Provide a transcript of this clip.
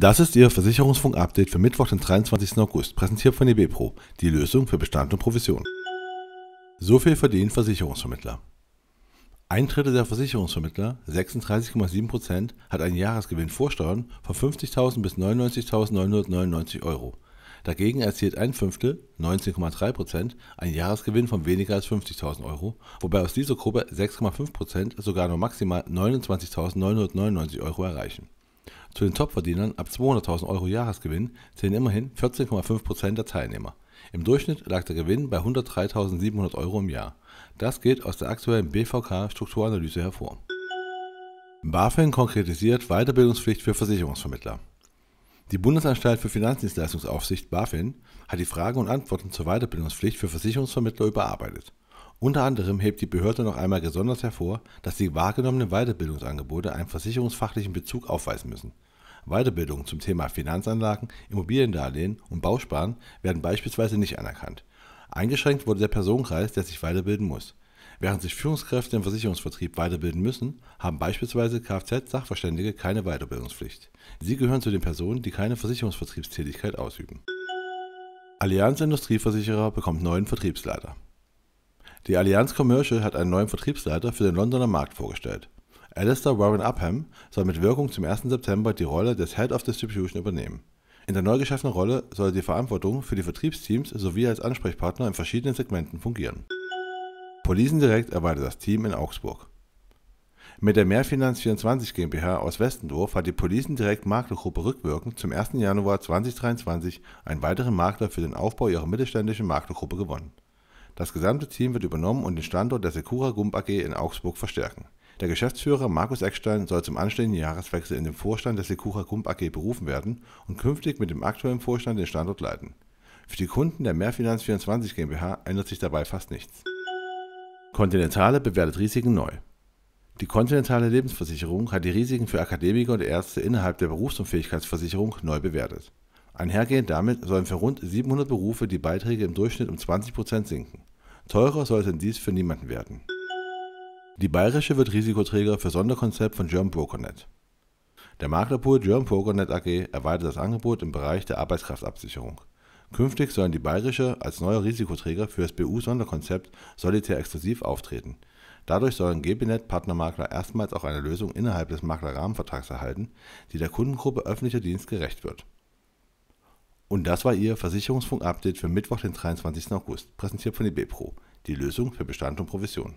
Das ist Ihr Versicherungsfunk-Update für Mittwoch, den 23. August, präsentiert von eBepro, die Lösung für Bestand und Provision. So viel verdienen Versicherungsvermittler. Ein Drittel der Versicherungsvermittler, 36,7%, hat einen Jahresgewinn vor Steuern von 50.000 bis 99.999 Euro. Dagegen erzielt ein Fünftel, 19,3%, einen Jahresgewinn von weniger als 50.000 Euro, wobei aus dieser Gruppe 6,5% sogar nur maximal 29.999 Euro erreichen. Zu den Topverdienern ab 200.000 Euro Jahresgewinn zählen immerhin 14,5% der Teilnehmer. Im Durchschnitt lag der Gewinn bei 103.700 Euro im Jahr. Das geht aus der aktuellen BVK-Strukturanalyse hervor. BaFin konkretisiert Weiterbildungspflicht für Versicherungsvermittler. Die Bundesanstalt für Finanzdienstleistungsaufsicht BaFin hat die Fragen und Antworten zur Weiterbildungspflicht für Versicherungsvermittler überarbeitet. Unter anderem hebt die Behörde noch einmal gesondert hervor, dass die wahrgenommenen Weiterbildungsangebote einen versicherungsfachlichen Bezug aufweisen müssen. Weiterbildungen zum Thema Finanzanlagen, Immobiliendarlehen und Bausparen werden beispielsweise nicht anerkannt. Eingeschränkt wurde der Personenkreis, der sich weiterbilden muss. Während sich Führungskräfte im Versicherungsvertrieb weiterbilden müssen, haben beispielsweise Kfz-Sachverständige keine Weiterbildungspflicht. Sie gehören zu den Personen, die keine Versicherungsvertriebstätigkeit ausüben. Allianz Industrieversicherer bekommt neuen Vertriebsleiter. Die Allianz Commercial hat einen neuen Vertriebsleiter für den Londoner Markt vorgestellt. Alistair Warren Upham soll mit Wirkung zum 1. September die Rolle des Head of Distribution übernehmen. In der neu geschaffenen Rolle soll er die Verantwortung für die Vertriebsteams sowie als Ansprechpartner in verschiedenen Segmenten fungieren. Polisen Direkt erweitert das Team in Augsburg. Mit der Mehrfinanz24 GmbH aus Westendorf hat die Polisen Direkt Maklergruppe rückwirkend zum 1. Januar 2023 einen weiteren Makler für den Aufbau ihrer mittelständischen Maklergruppe gewonnen. Das gesamte Team wird übernommen und den Standort der Secura Gump AG in Augsburg verstärken. Der Geschäftsführer Markus Eckstein soll zum anstehenden Jahreswechsel in den Vorstand der Secura Gump AG berufen werden und künftig mit dem aktuellen Vorstand den Standort leiten. Für die Kunden der Mehrfinanz24 GmbH ändert sich dabei fast nichts. Continentale bewertet Risiken neu. Die Kontinentale Lebensversicherung hat die Risiken für Akademiker und Ärzte innerhalb der Berufsunfähigkeitsversicherung neu bewertet. Einhergehend damit sollen für rund 700 Berufe die Beiträge im Durchschnitt um 20% sinken. Teurer sollte dies für niemanden werden. Die Bayerische wird Risikoträger für Sonderkonzept von German BrokerNet. Der Maklerpool German BrokerNet AG erweitert das Angebot im Bereich der Arbeitskraftabsicherung. Künftig sollen die Bayerische als neuer Risikoträger für das BU-Sonderkonzept solitär exklusiv auftreten. Dadurch sollen GBNet Partnermakler erstmals auch eine Lösung innerhalb des Maklerrahmenvertrags erhalten, die der Kundengruppe öffentlicher Dienst gerecht wird. Und das war Ihr Versicherungsfunk-Update für Mittwoch, den 23. August, präsentiert von DB Pro, die Lösung für Bestand und Provision.